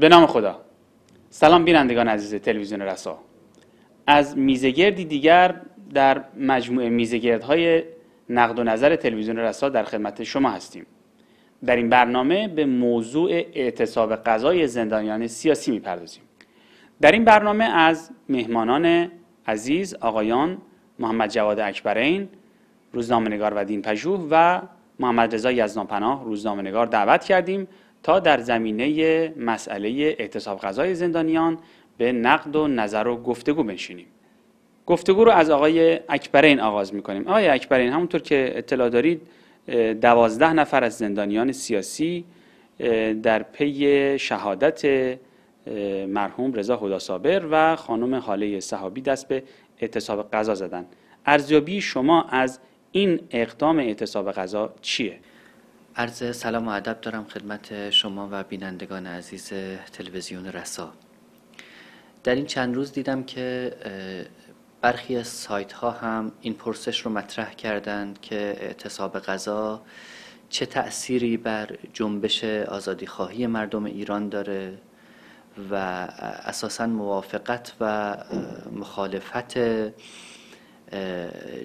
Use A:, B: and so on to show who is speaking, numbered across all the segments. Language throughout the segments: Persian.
A: به نام خدا سلام بینندگان عزیز تلویزیون رسا از میزگردی دیگر در مجموعه میزگردهای نقد و نظر تلویزیون رسا در خدمت شما هستیم در این برنامه به موضوع اعتصاب قضای زندانیان سیاسی میپردازیم در این برنامه از مهمانان عزیز آقایان محمد جواد اکبرین روزنامه‌نگار و پژوه و محمد رضا یزدانپناه روزنامه‌نگار دعوت کردیم تا در زمینه مسئله اعتصاب غذای زندانیان به نقد و نظر و گفتگو بنشینیم گفتگو رو از آقای اکبرین آغاز میکنیم آقای اکبرین همونطور که اطلاع دارید دوازده نفر از زندانیان سیاسی در پی شهادت مرحوم رضا حدا صابر و خانم حاله صحابی دست به اعتصاب غذا زدن ارزیابی شما از این
B: اقدام اعتصاب غذا چیه عرض سلام و ادب دارم خدمت شما و بینندگان عزیز تلویزیون رسا در این چند روز دیدم که برخی از سایت ها هم این پرسش رو مطرح کردند که اعتصاب غذا چه تأثیری بر جنبش آزادی خواهی مردم ایران داره و اساسا موافقت و مخالفت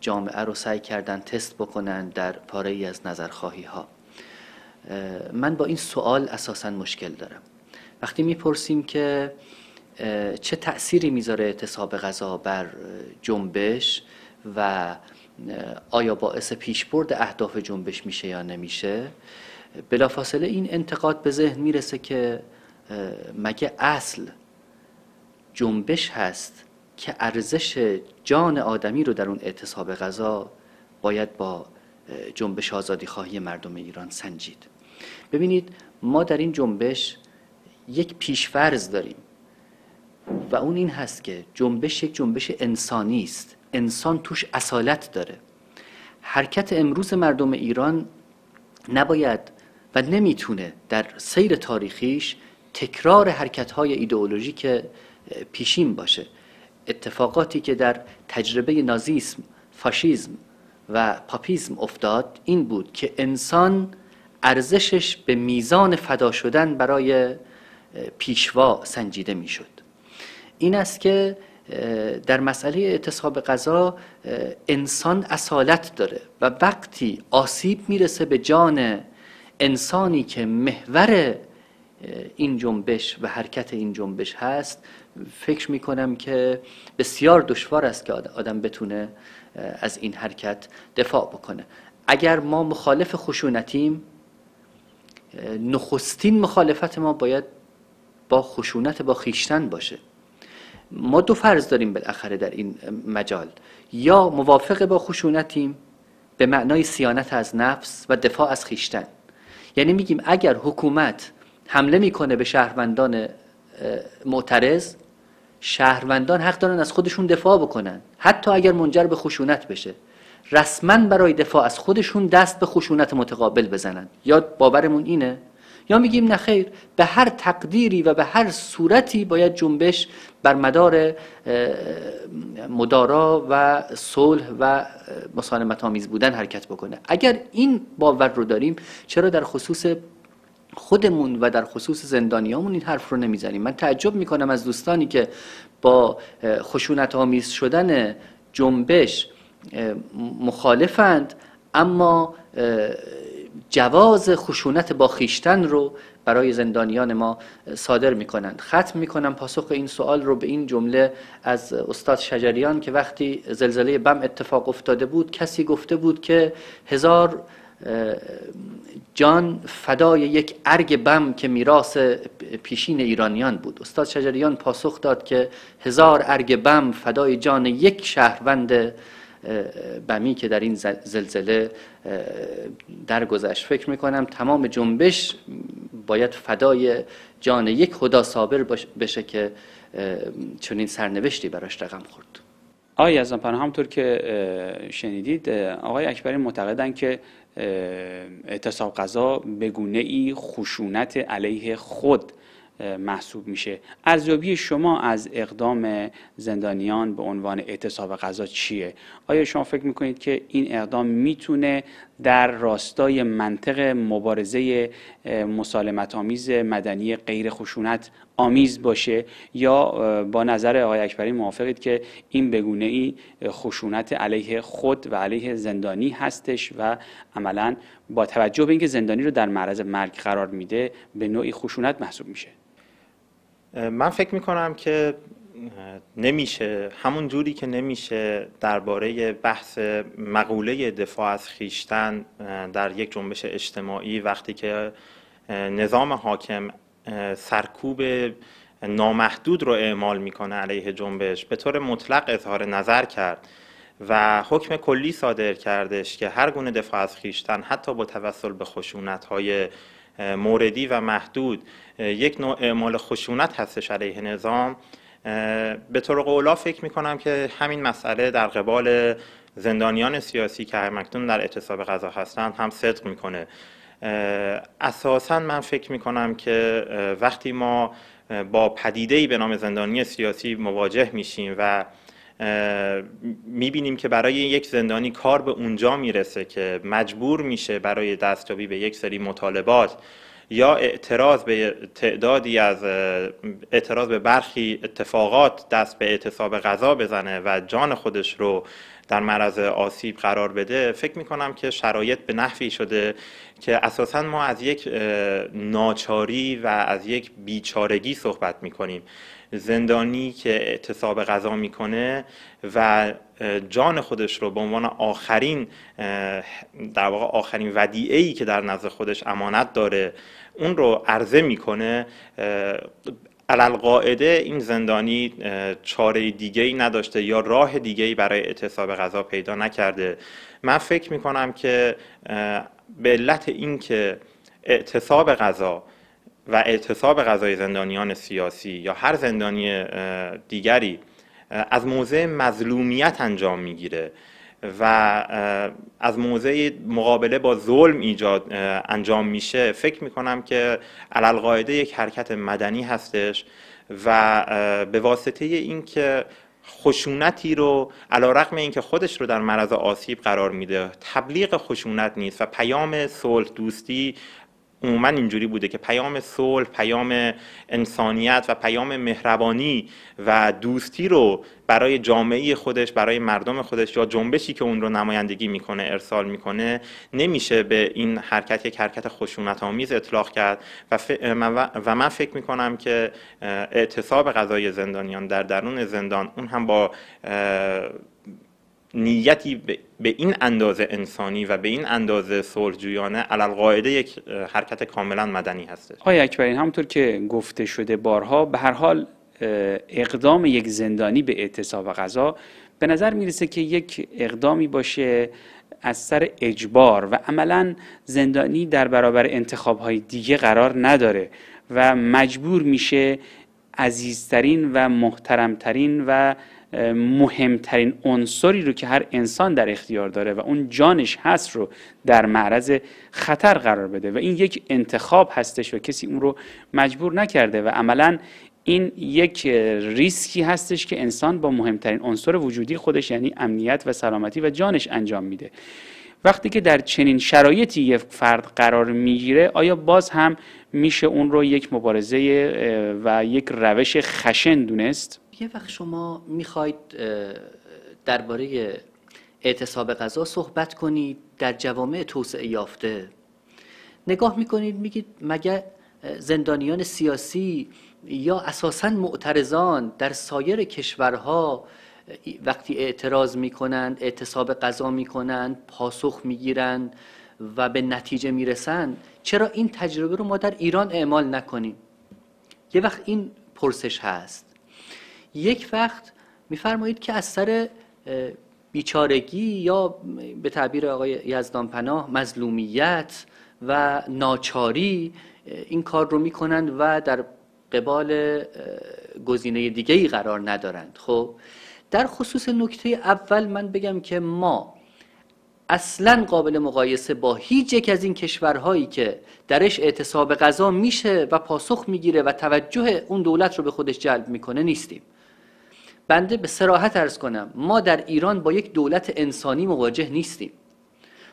B: جامعه رو سعی کردن تست بکنن در پاره ای از نظرخواهی ها من با این سوال اساسا مشکل دارم وقتی میپرسیم که چه تأثیری میذاره اعتصاب غذا بر جنبش و آیا باعث پیشبرد اهداف جنبش میشه یا نمیشه بلافاصله این انتقاد به ذهن میرسه که مگه اصل جنبش هست که ارزش جان آدمی رو در اون اعتصاب غذا باید با جنبش آزادی خواهی مردم ایران سنجید ببینید ما در این جنبش یک پیشفرض داریم و اون این هست که جنبش یک جنبش انسانی است انسان توش اصالت داره حرکت امروز مردم ایران نباید و نمیتونه در سیر تاریخیش تکرار ایدئولوژی که پیشین باشه اتفاقاتی که در تجربه نازیسم، فاشیزم و پاپیزم افتاد این بود که انسان ارزشش به میزان فدا شدن برای پیشوا سنجیده میشد این است که در مسئله اعتصاب غذا انسان اصالت داره و وقتی آسیب میرسه به جان انسانی که محور این جنبش و حرکت این جنبش هست فکر می که بسیار دشوار است که آدم بتونه از این حرکت دفاع بکنه اگر ما مخالف خشونتیم نخستین مخالفت ما باید با خشونت با خیشتن باشه ما دو فرض داریم بالاخره در این مجال یا موافق با خشونتیم به معنای سیانت از نفس و دفاع از خیشتن یعنی میگیم اگر حکومت حمله میکنه به شهروندان معترض شهروندان حق دارن از خودشون دفاع بکنن حتی اگر منجر به خشونت بشه رسما برای دفاع از خودشون دست به خشونت متقابل بزنن یا باورمون اینه یا میگیم نه خیر به هر تقدیری و به هر صورتی باید جنبش بر مدار مدارا و صلح و مسالمت آمیز بودن حرکت بکنه اگر این باور رو داریم چرا در خصوص خودمون و در خصوص زندانیامون این حرف رو نمیزنیم من تعجب میکنم از دوستانی که با خشونت آمیز شدن جنبش مخالفند اما جواز خشونت با خیشتن رو برای زندانیان ما صادر می کنند ختم می کنم پاسخ این سوال رو به این جمله از استاد شجریان که وقتی زلزله بم اتفاق افتاده بود کسی گفته بود که هزار جان فدای یک ارگ بم که میراث پیشین ایرانیان بود استاد شجریان پاسخ داد که هزار ارگ بم فدای جان یک شهروند بمی که در این زلزله درگذشت فکر میکنم تمام جنبش باید فدای جان یک خدا صابر بشه که چنین سرنوشتی براش رقم خورد
A: آقای از همطور که شنیدید آقای اکبری معتقدن که اعتصاب قضا به ای خشونت علیه خود محسوب میشه ارزیابی شما از اقدام زندانیان به عنوان اعتصاب غذا چیه آیا شما فکر میکنید که این اقدام میتونه در راستای منطق مبارزه مسالمت آمیز مدنی غیر خشونت آمیز باشه یا با نظر آقای اکبری موافقید که این بگونه ای خشونت علیه خود و علیه زندانی هستش و عملا با توجه به اینکه زندانی رو در معرض مرگ قرار میده به نوعی
C: خشونت محسوب میشه من فکر میکنم که نمیشه همون جوری که نمیشه درباره بحث مقوله دفاع از خیشتن در یک جنبش اجتماعی وقتی که نظام حاکم سرکوب نامحدود رو اعمال میکنه علیه جنبش به طور مطلق اظهار نظر کرد و حکم کلی صادر کردش که هر گونه دفاع از خیشتن حتی با توسل به خشونت های موردی و محدود یک نوع اعمال خشونت هستش علیه نظام به طور قولا فکر میکنم که همین مسئله در قبال زندانیان سیاسی که همکنون در اعتصاب غذا هستند هم صدق میکنه اساسا من فکر میکنم که وقتی ما با پدیده‌ای به نام زندانی سیاسی مواجه میشیم و میبینیم که برای یک زندانی کار به اونجا میرسه که مجبور میشه برای دستیابی به یک سری مطالبات یا اعتراض به تعدادی از اعتراض به برخی اتفاقات دست به اعتصاب غذا بزنه و جان خودش رو در معرض آسیب قرار بده فکر میکنم که شرایط به نحوی شده که اساسا ما از یک ناچاری و از یک بیچارگی صحبت میکنیم زندانی که اعتصاب غذا میکنه و جان خودش رو به عنوان آخرین در واقع آخرین ودیعه ای که در نزد خودش امانت داره اون رو عرضه میکنه علال قاعده این زندانی چاره دیگه ای نداشته یا راه دیگه ای برای اعتصاب غذا پیدا نکرده من فکر میکنم که به علت اینکه اعتصاب غذا و اعتصاب غذای زندانیان سیاسی یا هر زندانی دیگری از موضع مظلومیت انجام میگیره و از موضع مقابله با ظلم ایجاد انجام میشه فکر میکنم که علالقاعده یک حرکت مدنی هستش و به واسطه اینکه خشونتی رو علا رقم اینکه خودش رو در معرض آسیب قرار میده تبلیغ خشونت نیست و پیام صلح دوستی عموما اینجوری بوده که پیام صلح پیام انسانیت و پیام مهربانی و دوستی رو برای جامعه خودش برای مردم خودش یا جنبشی که اون رو نمایندگی میکنه ارسال میکنه نمیشه به این حرکت یک حرکت خشونت آمیز اطلاق کرد و, و من فکر میکنم که اعتصاب غذای زندانیان در درون زندان اون هم با نیتی به این اندازه انسانی و به این اندازه علال قاعده یک حرکت کاملا مدنی هستش
A: آقای اکبرین همونطور که گفته شده بارها به هر حال اقدام یک زندانی به اعتصاب و غذا به نظر میرسه که یک اقدامی باشه از سر اجبار و عملا زندانی در برابر انتخاب های دیگه قرار نداره و مجبور میشه عزیزترین و محترمترین و مهمترین عنصری رو که هر انسان در اختیار داره و اون جانش هست رو در معرض خطر قرار بده و این یک انتخاب هستش و کسی اون رو مجبور نکرده و عملا این یک ریسکی هستش که انسان با مهمترین عنصر وجودی خودش یعنی امنیت و سلامتی و جانش انجام میده وقتی که در چنین شرایطی یک فرد قرار میگیره آیا باز هم میشه اون رو یک مبارزه و یک روش خشن دونست؟
B: خب، یه وقت شما میخواید درباره اعتصاب قضا صحبت کنید در جوامع توسعه یافته نگاه میکنید میگید مگه زندانیان سیاسی یا اساسا معترضان در سایر کشورها وقتی اعتراض میکنند اعتصاب قضا میکنند پاسخ میگیرند و به نتیجه میرسند چرا این تجربه رو ما در ایران اعمال نکنیم یه وقت این پرسش هست یک وقت میفرمایید که از سر بیچارگی یا به تعبیر آقای یزدانپناه مظلومیت و ناچاری این کار رو میکنند و در قبال گزینه دیگه ای قرار ندارند خب در خصوص نکته اول من بگم که ما اصلا قابل مقایسه با هیچ یک از این کشورهایی که درش اعتصاب غذا میشه و پاسخ میگیره و توجه اون دولت رو به خودش جلب میکنه نیستیم بنده به سراحت ارز کنم ما در ایران با یک دولت انسانی مواجه نیستیم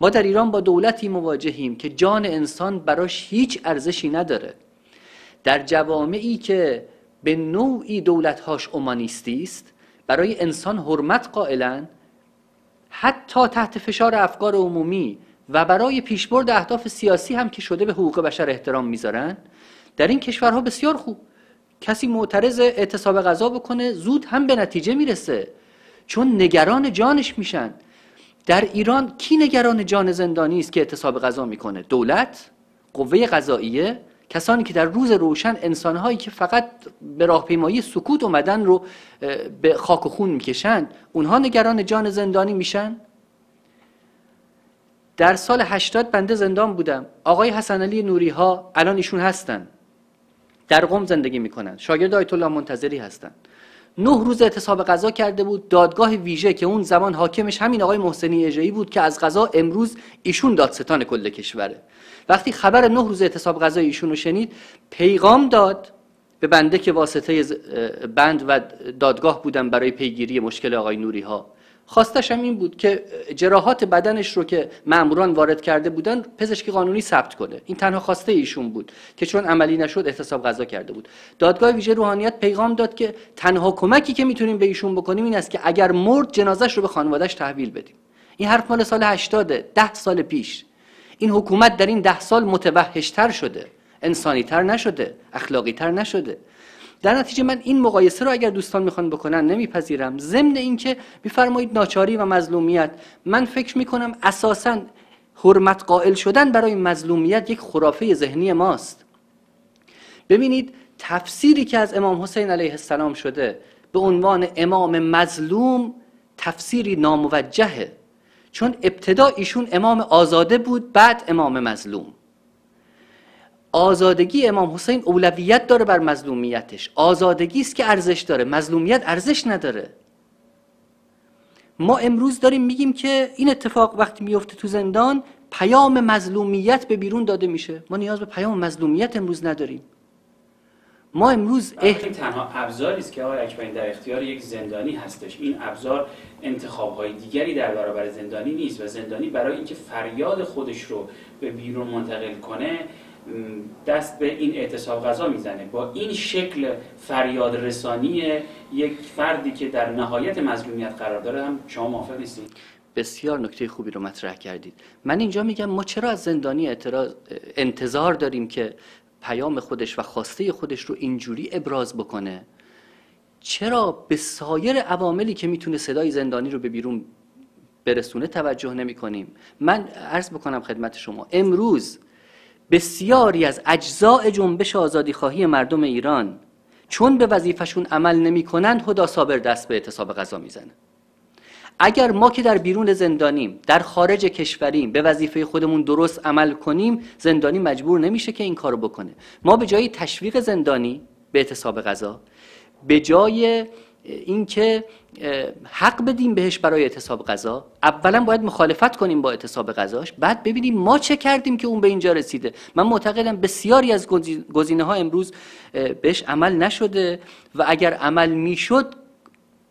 B: ما در ایران با دولتی مواجهیم که جان انسان براش هیچ ارزشی نداره در جوامعی که به نوعی دولتهاش اومانیستی است برای انسان حرمت قائلن حتی تحت فشار افکار عمومی و برای پیشبرد اهداف سیاسی هم که شده به حقوق بشر احترام میذارن در این کشورها بسیار خوب کسی معترض اعتصاب غذا بکنه زود هم به نتیجه میرسه چون نگران جانش میشن در ایران کی نگران جان زندانی است که اعتصاب غذا میکنه دولت قوه قضاییه کسانی که در روز روشن انسانهایی که فقط به راهپیمایی سکوت اومدن رو به خاک و خون میکشند اونها نگران جان زندانی میشن در سال 80 بنده زندان بودم آقای حسن علی نوری ها الان ایشون هستن در قم زندگی میکنن شاگرد آیت الله منتظری هستند نه روز اعتصاب قضا کرده بود دادگاه ویژه که اون زمان حاکمش همین آقای محسنی اجایی بود که از قضا امروز ایشون دادستان کل کشوره وقتی خبر نه روز اعتصاب قضا ایشون رو شنید پیغام داد به بنده که واسطه بند و دادگاه بودن برای پیگیری مشکل آقای نوری ها خواستش هم این بود که جراحات بدنش رو که ماموران وارد کرده بودن پزشکی قانونی ثبت کنه این تنها خواسته ایشون بود که چون عملی نشد احتساب غذا کرده بود دادگاه ویژه روحانیت پیغام داد که تنها کمکی که میتونیم به ایشون بکنیم این است که اگر مرد جنازش رو به خانوادهش تحویل بدیم این حرف مال سال 80 ده سال پیش این حکومت در این ده سال متوحشتر شده انسانیتر نشده اخلاقیتر نشده در نتیجه من این مقایسه رو اگر دوستان میخوان بکنن نمیپذیرم ضمن اینکه میفرمایید ناچاری و مظلومیت من فکر میکنم اساسا حرمت قائل شدن برای مظلومیت یک خرافه ذهنی ماست ببینید تفسیری که از امام حسین علیه السلام شده به عنوان امام مظلوم تفسیری ناموجهه چون ابتدا ایشون امام آزاده بود بعد امام مظلوم آزادگی امام حسین اولویت داره بر مظلومیتش آزادگی است که ارزش داره مظلومیت ارزش نداره ما امروز داریم میگیم که این اتفاق وقتی میفته تو زندان پیام مظلومیت به بیرون داده میشه ما نیاز به پیام مظلومیت امروز نداریم ما امروز بله، اح... تنها
A: ابزاری است که آقای اکبرین در اختیار یک زندانی هستش این ابزار انتخابهای دیگری در برابر زندانی نیست و زندانی برای اینکه فریاد خودش رو به بیرون منتقل کنه دست به این اعتصاب غذا میزنه با این شکل فریاد رسانی یک فردی که در نهایت مظلومیت قرار داره هم شما
B: موافق نیستید بسیار نکته خوبی رو مطرح کردید من اینجا میگم ما چرا از زندانی اعتراض انتظار داریم که پیام خودش و خواسته خودش رو اینجوری ابراز بکنه چرا به سایر عواملی که میتونه صدای زندانی رو به بیرون برسونه توجه نمی کنیم من عرض بکنم خدمت شما امروز بسیاری از اجزاء جنبش آزادی خواهی مردم ایران چون به وظیفشون عمل نمی کنن صابر دست به اعتصاب غذا میزنه اگر ما که در بیرون زندانیم در خارج کشوریم به وظیفه خودمون درست عمل کنیم زندانی مجبور نمیشه که این کارو بکنه ما به جای تشویق زندانی به اعتصاب غذا به جای اینکه حق بدیم بهش برای اعتصاب غذا اولا باید مخالفت کنیم با اعتصاب غذاش بعد ببینیم ما چه کردیم که اون به اینجا رسیده من معتقدم بسیاری از گزینه ها امروز بهش عمل نشده و اگر عمل میشد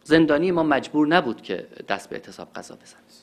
B: زندانی ما مجبور نبود که دست به اعتصاب غذا بزنه